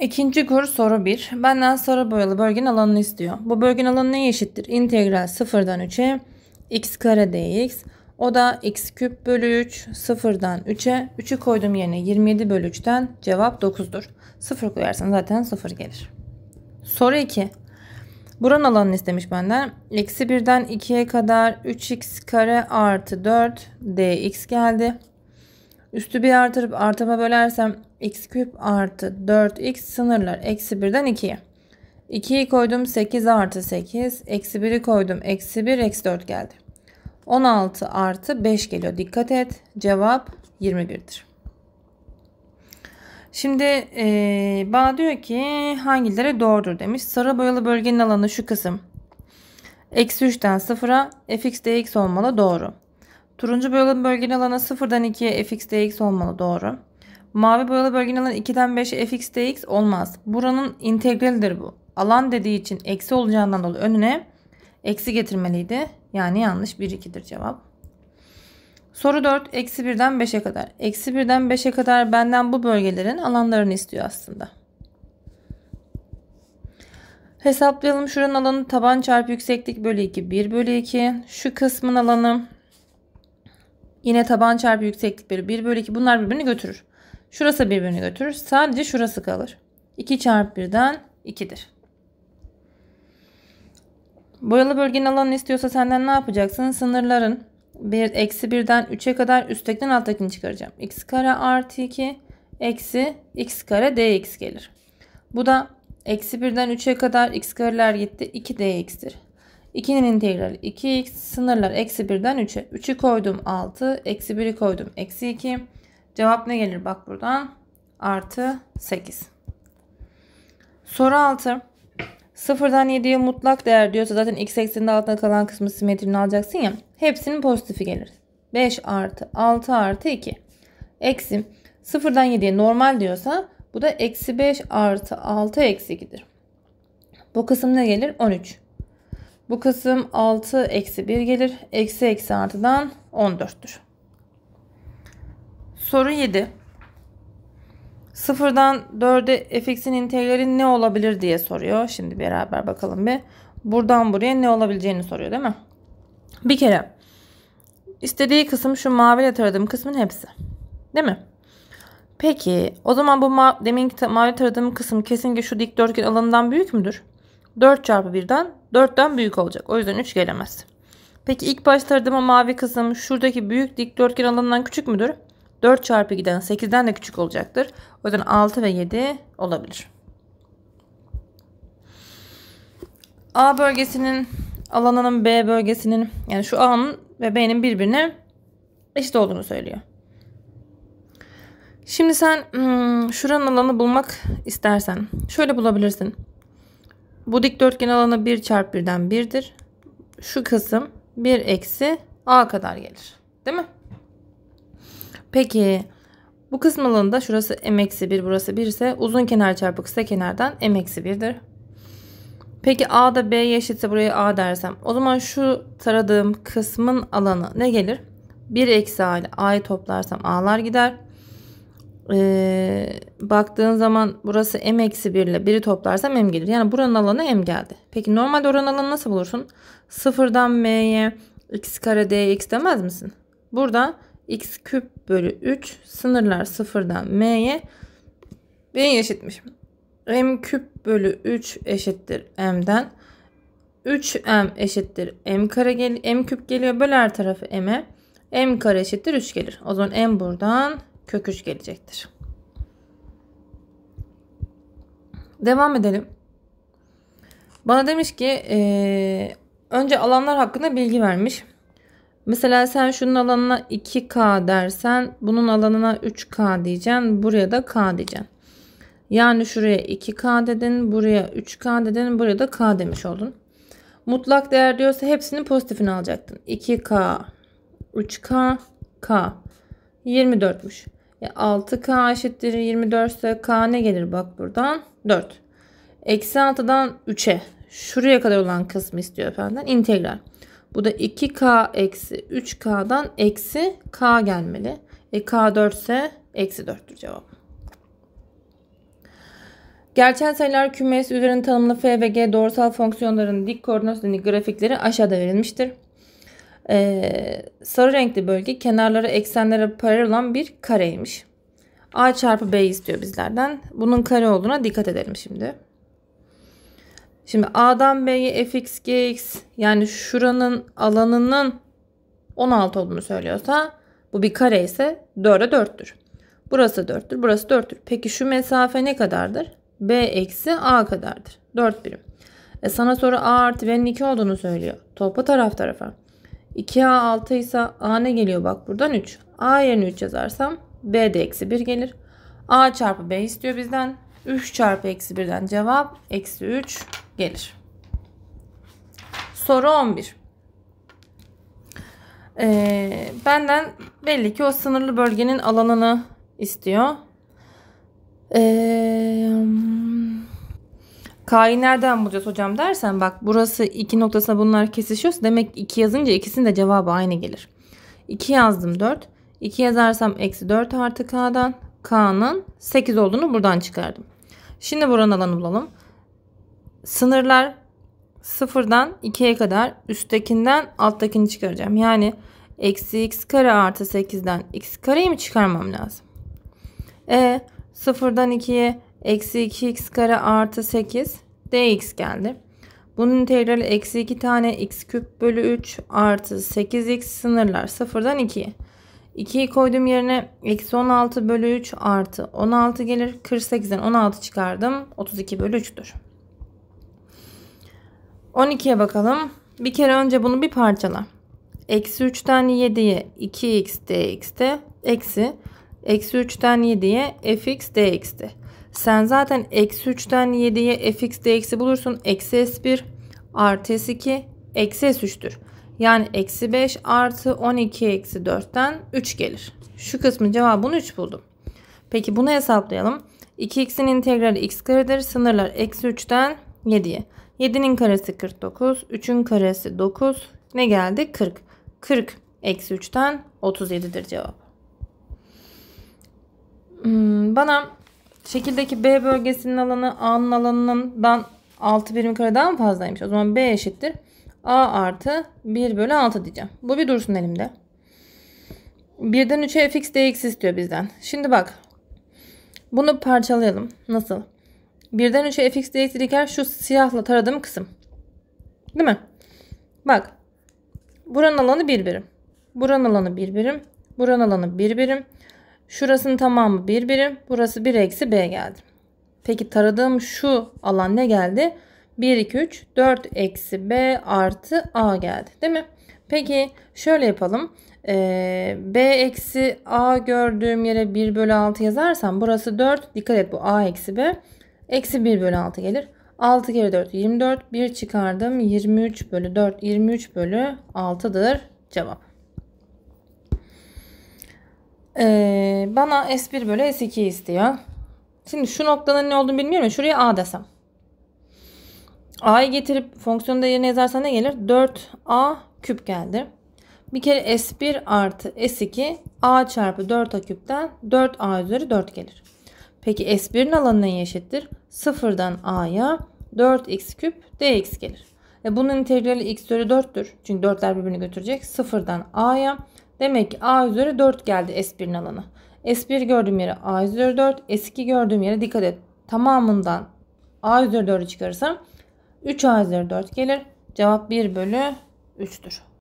İkinci kur soru 1. Benden sarı boyalı bölgenin alanını istiyor. Bu bölgenin alanı neye eşittir? İntegral 0'dan 3'e x kare dx. O da x küp bölü 3 0'dan 3'e 3'ü koydum yerine 27 bölü 3'ten cevap 9'dur. 0 koyarsan zaten 0 gelir. Soru 2. Buranın alanını istemiş benden. Eksi 1'den 2'ye kadar 3x kare artı 4 dx geldi. Üstü bir artırıp artıma bölersem x küp artı 4x sınırlar eksi 1'den 2'ye. 2'yi koydum 8 artı 8. Eksi 1'i koydum eksi 1 eksi 4 geldi. 16 artı 5 geliyor. Dikkat et cevap 21'dir. Şimdi e, bana diyor ki hangileri doğrudur demiş. Sarı boyalı bölgenin alanı şu kısım. Eksi 3'ten 0'a fx dx olmalı doğru. Turuncu boyalı bölgenin alanı 0'dan 2'ye fx dx olmalı doğru. Mavi boyalı bölgenin alanı 2'den 5'e fx dx olmaz. Buranın integralidir bu. Alan dediği için eksi olacağından dolayı önüne eksi getirmeliydi. Yani yanlış 1 2'dir cevap. Soru 4 eksi 1'den 5'e kadar. Eksi 1'den 5'e kadar benden bu bölgelerin alanlarını istiyor aslında. Hesaplayalım şuranın alanı taban çarpı yükseklik bölü 2 1 bölü 2. Şu kısmın alanı yine taban çarpı yükseklik bölü 1 bölü 2 bunlar birbirini götürür. Şurası birbirini götürür. Sadece şurası kalır. 2 çarpı birden 2'dir. Boyalı bölgenin alanını istiyorsa senden ne yapacaksın? Sınırların bir, eksi birden 3'e kadar üsttekten alttakini çıkaracağım. x kare artı 2 eksi x kare dx gelir. Bu da eksi birden 3'e kadar x kareler gitti. 2 dx'tir. 2'nin integrali 2x sınırlar eksi birden 3'e. 3'ü koydum 6 eksi 1'i koydum eksi 2. Cevap ne gelir bak buradan? Artı 8. Soru 6. Sıfırdan 7'ye mutlak değer diyorsa zaten x ekseninde altında kalan kısmı simetrini alacaksın ya. Hepsinin pozitifi gelir. 5 artı 6 artı 2. Eksi sıfırdan 7'ye normal diyorsa bu da eksi 5 artı 6 eksi 2'dir. Bu kısım ne gelir? 13. Bu kısım 6 eksi 1 gelir. Eksi eksi artıdan 14'tür. Soru 7. Sıfırdan 4'e fx'in integrali ne olabilir diye soruyor. Şimdi beraber bakalım bir. Buradan buraya ne olabileceğini soruyor değil mi? Bir kere istediği kısım şu maviyle taradığım kısmın hepsi. Değil mi? Peki o zaman bu ma demin mavi taradığım kısım kesinlikle şu dikdörtgen alanından büyük müdür? 4 çarpı 1'den 4'ten büyük olacak. O yüzden 3 gelemez. Peki ilk başta taradığım o mavi kısım şuradaki büyük dikdörtgen alanından küçük müdür? 4 çarpı 2'den 8'den de küçük olacaktır. O yüzden 6 ve 7 olabilir. A bölgesinin alanının B bölgesinin yani şu A'nın ve B'nin birbirine eşit olduğunu söylüyor. Şimdi sen hmm, şuranın alanı bulmak istersen şöyle bulabilirsin. Bu dikdörtgen alanı 1 çarpı 1'den 1'dir. Şu kısım 1 eksi A kadar gelir. Değil mi? Peki bu kısım alanında şurası m-1 burası 1 ise uzun kenar çarpı kısa kenardan m-1'dir. Peki a da b eşitse buraya a dersem o zaman şu taradığım kısmın alanı ne gelir? 1 eksi a ile a'yı toplarsam a'lar gider. Ee, baktığın zaman burası m eksi 1 ile 1'i toplarsam m gelir. Yani buranın alanı m geldi. Peki normalde oranın alanı nasıl bulursun? Sıfırdan m'ye x kare dx demez misin? Burada x küp bölü 3 sınırlar sıfırdan m'ye b'ye eşitmiş. m küp bölü 3 eşittir m'den. 3m eşittir m kare gel m küp geliyor böl her tarafı m'e. m kare eşittir 3 gelir. O zaman m buradan kök 3 gelecektir. Devam edelim. Bana demiş ki e, önce alanlar hakkında bilgi vermiş. Mesela sen şunun alanına 2K dersen bunun alanına 3K diyeceksin. Buraya da K diyeceksin. Yani şuraya 2K dedin. Buraya 3K dedin. Buraya da K demiş oldun. Mutlak değer diyorsa hepsinin pozitifini alacaktın. 2K, 3K, K. 24'müş. E 6K eşittir 24 ise K ne gelir bak buradan? 4. Eksi 6'dan 3'e. Şuraya kadar olan kısmı istiyor benden. İntegral. Bu da 2k eksi 3k'dan eksi k gelmeli. E k 4 ise eksi 4'tür cevap. Gerçel sayılar kümesi üzerinde tanımlı f ve g doğrusal fonksiyonların dik koordinatlarının grafikleri aşağıda verilmiştir. Ee, sarı renkli bölge kenarları eksenlere paralel olan bir kareymiş. A çarpı B istiyor bizlerden. Bunun kare olduğuna dikkat edelim şimdi. Şimdi A'dan B'ye fx gx yani şuranın alanının 16 olduğunu söylüyorsa bu bir kare ise 4'e 4'tür. Burası 4'tür. Burası 4'tür. Peki şu mesafe ne kadardır? B eksi A kadardır. 4 birim. E sana soru A artı B'nin 2 olduğunu söylüyor. Topu taraf tarafa. 2A 6 ise A ne geliyor bak buradan 3. A yerine 3 yazarsam B de eksi 1 gelir. A çarpı B istiyor bizden. 3 çarpı eksi 1'den cevap eksi 3 gelir. Soru 11. Ee, benden belli ki o sınırlı bölgenin alanını istiyor. Ee, K'yı nereden bulacağız hocam dersen bak burası iki noktasına bunlar kesişiyorsa demek iki yazınca ikisinin de cevabı aynı gelir. 2 yazdım 4. 2 yazarsam eksi 4 artı K'dan K'nın 8 olduğunu buradan çıkardım. Şimdi buranın alanı bulalım sınırlar sıfırdan ikiye kadar üsttekinden alttakini çıkaracağım. Yani eksi x kare artı 8'den x kareyi mi çıkarmam lazım? E sıfırdan ikiye eksi 2x kare artı 8 dx geldi. Bunun integrali eksi 2 tane x küp bölü 3 artı 8x sınırlar sıfırdan 2'ye. 2'yi koyduğum yerine eksi 16 bölü 3 artı 16 gelir. 48'den 16 çıkardım. 32 bölü 3'tür. 12'ye bakalım. Bir kere önce bunu bir parçala. Eksi 3'ten 7'ye 2x dx'te eksi. Eksi 3'ten 7'ye fx dx'te. Sen zaten eksi 3'ten 7'ye fx dx'i bulursun. Eksi s1 artı s2 eksi s3'tür. Yani eksi 5 artı 12 eksi 4'ten 3 gelir. Şu kısmın cevabını 3 buldum. Peki bunu hesaplayalım. 2x'in integrali x karedir. Sınırlar eksi 3'ten 7'ye. 7'nin karesi 49. 3'ün karesi 9. Ne geldi? 40. 40 eksi 3'ten 37'dir cevap. Hmm, bana şekildeki B bölgesinin alanı A'nın alanından 6 birim kare daha mı fazlaymış? O zaman B eşittir. A artı 1 bölü 6 diyeceğim. Bu bir dursun elimde. 1'den 3'e fx dx istiyor bizden. Şimdi bak. Bunu parçalayalım. Nasıl? birden üçe fx dx diker şu siyahla taradığım kısım. Değil mi? Bak. Buranın alanı bir birim. Buranın alanı bir birim. Buranın alanı bir birim. Şurasının tamamı bir birim. Burası 1 eksi b geldi. Peki taradığım şu alan ne geldi? 1, 2, 3, 4 eksi b artı a geldi. Değil mi? Peki şöyle yapalım. Ee, b eksi a gördüğüm yere 1 bölü 6 yazarsam burası 4. Dikkat et bu a eksi b. Eksi 1 bölü 6 gelir. 6 kere 4 24. 1 çıkardım. 23 bölü 4 23 bölü 6'dır cevap. Ee, bana S1 bölü S2 istiyor. Şimdi şu noktanın ne olduğunu bilmiyorum. Şuraya A desem. A'yı getirip fonksiyonu da yerine yazarsan ne gelir? 4A küp geldi. Bir kere S1 artı S2 A çarpı 4A küpten 4A üzeri 4 gelir. Peki S1'in alanı neye eşittir? 0'dan A'ya 4x küp dx gelir. E bunun integrali x üzeri 4'tür. Çünkü 4'ler birbirini götürecek. 0'dan A'ya. Demek ki A üzeri 4 geldi S1'in alanı. S1 gördüğüm yere A üzeri 4. S2 gördüğüm yere dikkat et. Tamamından A üzeri 4'ü çıkarırsam 3A üzeri 4 gelir. Cevap 1 bölü 3'tür.